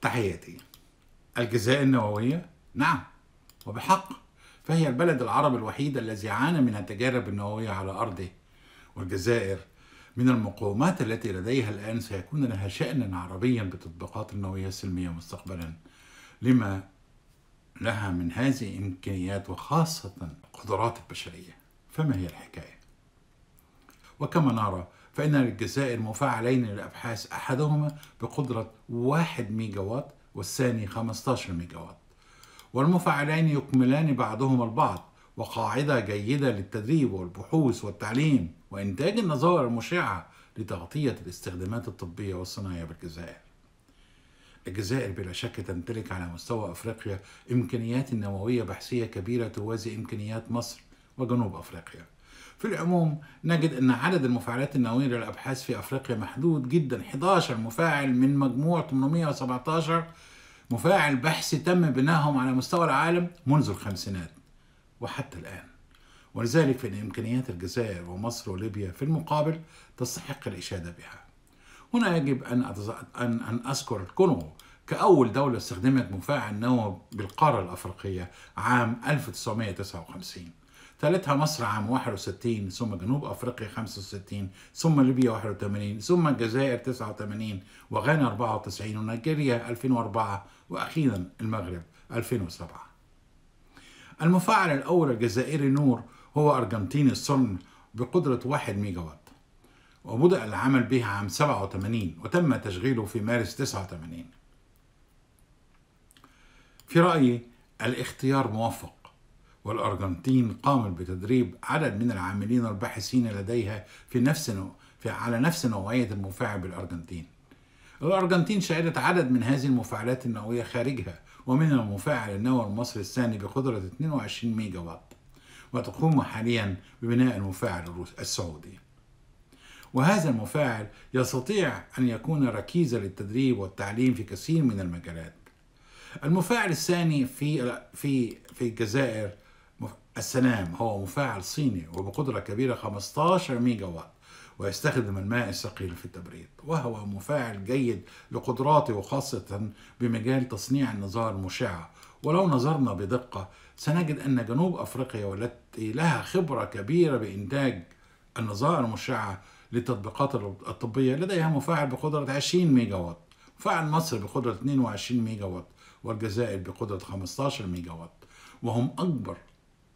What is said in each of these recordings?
تحياتي الجزائر النووية نعم وبحق فهي البلد العربي الوحيد الذي عانى من التجارب النووية على أرضه والجزائر من المقومات التي لديها الآن سيكون لها شأن عربيا بتطبيقات النووية السلمية مستقبلا لما لها من هذه الإمكانيات وخاصة القدرات البشرية فما هي الحكاية؟ وكما نرى فإن للجزائر مفعلين للأبحاث أحدهما بقدرة 1 ميجا وات والثاني 15 ميجا وات والمفعلين يكملان بعضهما البعض وقاعدة جيدة للتدريب والبحوث والتعليم وإنتاج النظائر المشعة لتغطية الاستخدامات الطبية والصناعية بالجزائر. الجزائر بلا شك تمتلك على مستوى أفريقيا إمكانيات نووية بحثية كبيرة توازي إمكانيات مصر وجنوب أفريقيا. في العموم نجد أن عدد المفاعلات النووية للأبحاث في أفريقيا محدود جدا 11 مفاعل من مجموع 817 مفاعل بحث تم بنائهم على مستوى العالم منذ الخمسينات وحتى الآن ولذلك فإن إمكانيات الجزائر ومصر وليبيا في المقابل تستحق الإشادة بها هنا يجب أن, أتز... أن... أن أذكر الكونغو كأول دولة استخدمت مفاعل نووي بالقارة الأفريقية عام 1959 ثالثها مصر عام 61 ثم جنوب افريقيا 65 ثم ليبيا 81 ثم الجزائر 89 وغانا 94 ونيجيريا 2004 واخيرا المغرب 2007 المفاعل الاول الجزائري نور هو ارجنتيني الصلن بقدرة 1 ميجا وات وبدأ العمل به عام 87 وتم تشغيله في مارس 89 في رأيي الاختيار موفق والأرجنتين قامت بتدريب عدد من العاملين الباحثين لديها في نفس نوع في على نفس نوعية المفاعل بالأرجنتين الأرجنتين شهدت عدد من هذه المفاعلات النووية خارجها ومن المفاعل النووي المصري الثاني بقدرة 22 ميجا وات وتقوم حاليا ببناء المفاعل السعودي وهذا المفاعل يستطيع أن يكون ركيزة للتدريب والتعليم في كثير من المجالات المفاعل الثاني في في في الجزائر السلام هو مفاعل صيني وبقدرة كبيرة 15 ميجا وات ويستخدم الماء الثقيل في التبريد وهو مفاعل جيد لقدراته وخاصة بمجال تصنيع النظار المشعة ولو نظرنا بدقة سنجد أن جنوب أفريقيا والتي لها خبرة كبيرة بإنتاج النظائر المشعة للتطبيقات الطبية لديها مفاعل بقدرة 20 ميجا وات مفاعل مصر بقدرة 22 ميجا وات والجزائر بقدرة 15 ميجا وات وهم أكبر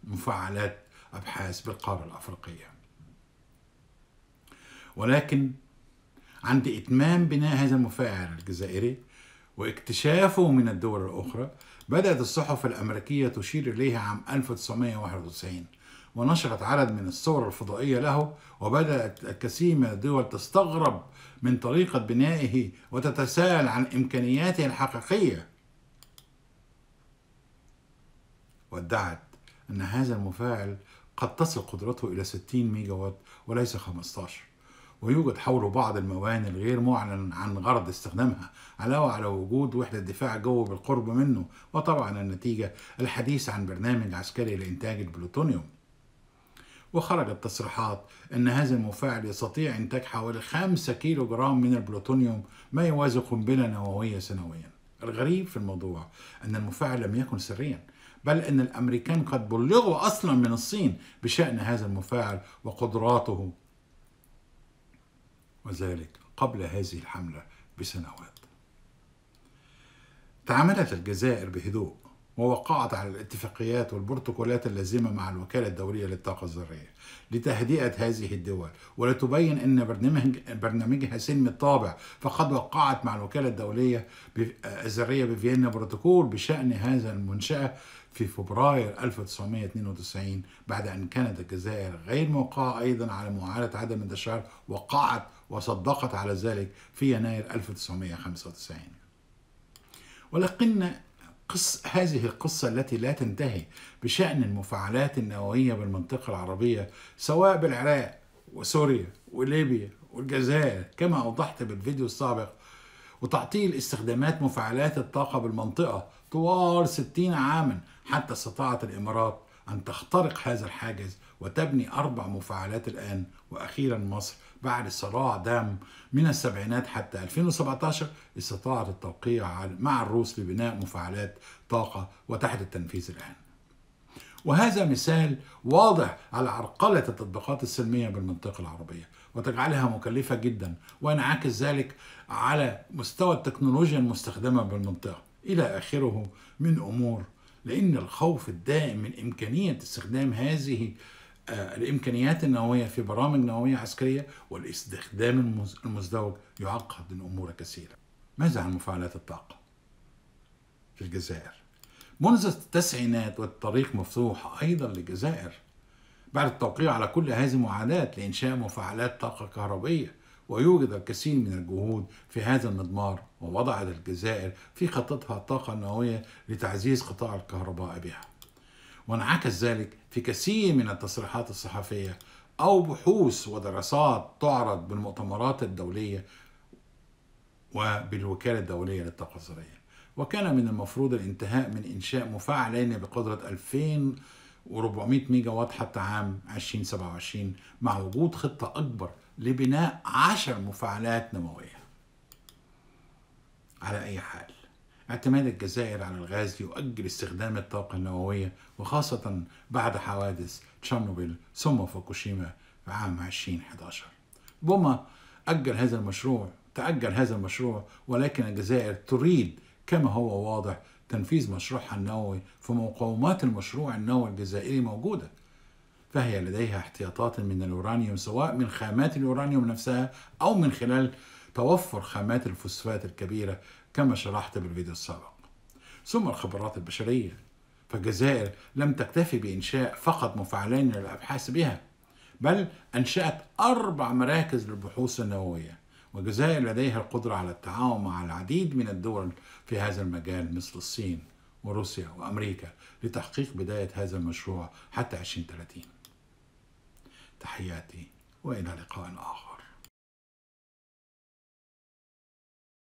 مفعلات أبحاث بالقارة الأفريقية ولكن عند إتمام بناء هذا المفاعل الجزائري واكتشافه من الدول الأخرى بدأت الصحف الأمريكية تشير إليه عام 1991 ونشرت عدد من الصور الفضائية له وبدأت الكثير من الدول تستغرب من طريقة بنائه وتتساءل عن إمكانياته الحقيقية وادعت أن هذا المفاعل قد تصل قدرته إلى 60 ميجا وات وليس 15 ويوجد حوله بعض الموانئ الغير معلن عن غرض استخدامها علاوة على وجود وحدة دفاع جو بالقرب منه وطبعا النتيجة الحديث عن برنامج عسكري لإنتاج البلوتونيوم وخرجت تصريحات أن هذا المفاعل يستطيع إنتاج حوالي 5 كيلو جرام من البلوتونيوم ما يوازي قنبلة نووية سنويا الغريب في الموضوع أن المفاعل لم يكن سريا بل أن الأمريكان قد بلغوا أصلا من الصين بشأن هذا المفاعل وقدراته وذلك قبل هذه الحملة بسنوات تعاملت الجزائر بهدوء ووقعت على الاتفاقيات والبروتوكولات اللازمة مع الوكالة الدولية للطاقة الذرية لتهدئة هذه الدول ولتبين أن برنامج برنامجها سلمي الطابع فقد وقعت مع الوكالة الدولية الذرية بفيينا بروتوكول بشأن هذا المنشأة في فبراير 1992 بعد أن كانت الجزائر غير موقعة أيضا على معاهدة عدم الانتشار وقعت وصدقت على ذلك في يناير 1995 ولكن قص هذه القصة التي لا تنتهي بشأن المفاعلات النووية بالمنطقة العربية سواء بالعراق وسوريا وليبيا والجزائر كما أوضحت بالفيديو السابق وتعطيل استخدامات مفاعلات الطاقة بالمنطقة طوال 60 عاما حتى استطاعت الإمارات أن تخترق هذا الحاجز وتبني أربع مفاعلات الآن وأخيرا مصر بعد صراع دام من السبعينات حتى 2017 استطاعت التوقيع مع الروس لبناء مفاعلات طاقة وتحت التنفيذ الآن وهذا مثال واضح على عرقلة التطبيقات السلمية بالمنطقة العربية وتجعلها مكلفة جدا وينعكس ذلك على مستوى التكنولوجيا المستخدمة بالمنطقة إلى آخره من أمور لأن الخوف الدائم من إمكانية استخدام هذه آه، الامكانيات النوويه في برامج نوويه عسكريه والاستخدام المزدوج يعقد الامور كثيرا. ماذا عن مفاعلات الطاقه؟ في الجزائر. منذ التسعينات والطريق مفتوح ايضا للجزائر. بعد التوقيع على كل هذه المعاهدات لانشاء مفاعلات طاقه كهربائيه ويوجد الكثير من الجهود في هذا المضمار ووضعت الجزائر في خطتها الطاقه النوويه لتعزيز قطاع الكهرباء بها. وانعكس ذلك في كثير من التصريحات الصحفية أو بحوث ودراسات تعرض بالمؤتمرات الدولية وبالوكالة الدولية للطاقة الذرية وكان من المفروض الانتهاء من إنشاء مفاعلين بقدرة 2400 ميجا وات حتى عام 2027 مع وجود خطة أكبر لبناء 10 مفاعلات نووية على أي حال اعتماد الجزائر على الغاز يؤجل استخدام الطاقة النووية وخاصة بعد حوادث تشارنوبيل ثم فوكوشيما في عام 2011 بوما أجل هذا المشروع تأجل هذا المشروع ولكن الجزائر تريد كما هو واضح تنفيذ مشروعها النووي فمقومات المشروع النووي الجزائري موجودة فهي لديها احتياطات من اليورانيوم سواء من خامات اليورانيوم نفسها أو من خلال توفر خامات الفوسفات الكبيرة كما شرحت بالفيديو السابق ثم الخبرات البشرية فالجزائر لم تكتفي بإنشاء فقط مفعلين للأبحاث بها بل أنشأت أربع مراكز للبحوث النووية والجزائر لديها القدرة على التعاون مع العديد من الدول في هذا المجال مثل الصين وروسيا وأمريكا لتحقيق بداية هذا المشروع حتى 2030 تحياتي وإلى لقاء آخر